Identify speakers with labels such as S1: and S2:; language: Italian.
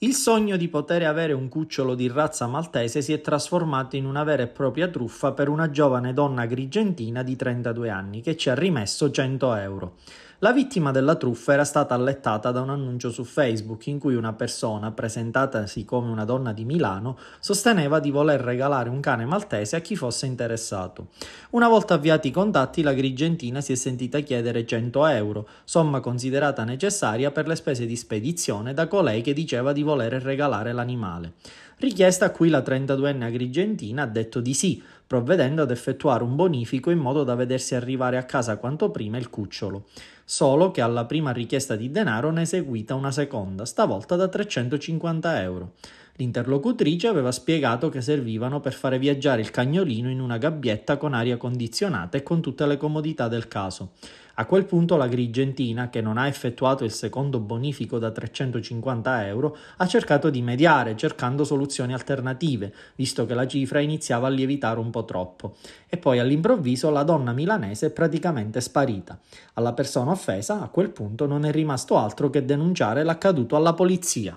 S1: Il sogno di poter avere un cucciolo di razza maltese si è trasformato in una vera e propria truffa per una giovane donna grigentina di 32 anni che ci ha rimesso 100 euro. La vittima della truffa era stata allettata da un annuncio su Facebook in cui una persona, presentatasi come una donna di Milano, sosteneva di voler regalare un cane maltese a chi fosse interessato. Una volta avviati i contatti, la Grigentina si è sentita chiedere 100 euro, somma considerata necessaria per le spese di spedizione da colei che diceva di voler regalare l'animale. Richiesta a cui la 32enne agrigentina ha detto di sì, provvedendo ad effettuare un bonifico in modo da vedersi arrivare a casa quanto prima il cucciolo, solo che alla prima richiesta di denaro ne è seguita una seconda, stavolta da 350 euro. L'interlocutrice aveva spiegato che servivano per fare viaggiare il cagnolino in una gabbietta con aria condizionata e con tutte le comodità del caso. A quel punto la Grigentina, che non ha effettuato il secondo bonifico da 350 euro, ha cercato di mediare, cercando soluzioni alternative, visto che la cifra iniziava a lievitare un po' troppo. E poi all'improvviso la donna milanese è praticamente sparita. Alla persona offesa, a quel punto, non è rimasto altro che denunciare l'accaduto alla polizia.